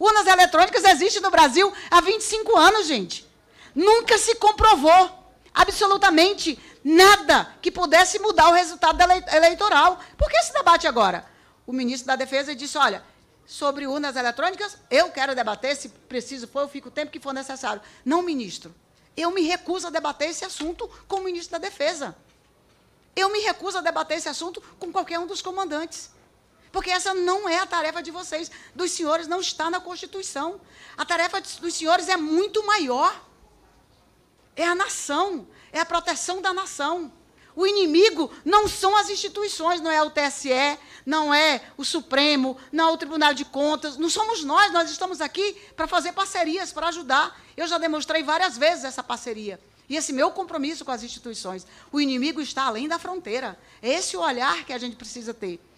Urnas eletrônicas existem no Brasil há 25 anos, gente. Nunca se comprovou absolutamente nada que pudesse mudar o resultado eleitoral. Por que esse debate agora? O ministro da Defesa disse: olha, sobre urnas eletrônicas, eu quero debater, se preciso for, eu fico o tempo que for necessário. Não, ministro. Eu me recuso a debater esse assunto com o ministro da Defesa. Eu me recuso a debater esse assunto com qualquer um dos comandantes porque essa não é a tarefa de vocês, dos senhores, não está na Constituição. A tarefa dos senhores é muito maior. É a nação, é a proteção da nação. O inimigo não são as instituições, não é o TSE, não é o Supremo, não é o Tribunal de Contas, não somos nós, nós estamos aqui para fazer parcerias, para ajudar. Eu já demonstrei várias vezes essa parceria e esse meu compromisso com as instituições. O inimigo está além da fronteira. É esse o olhar que a gente precisa ter.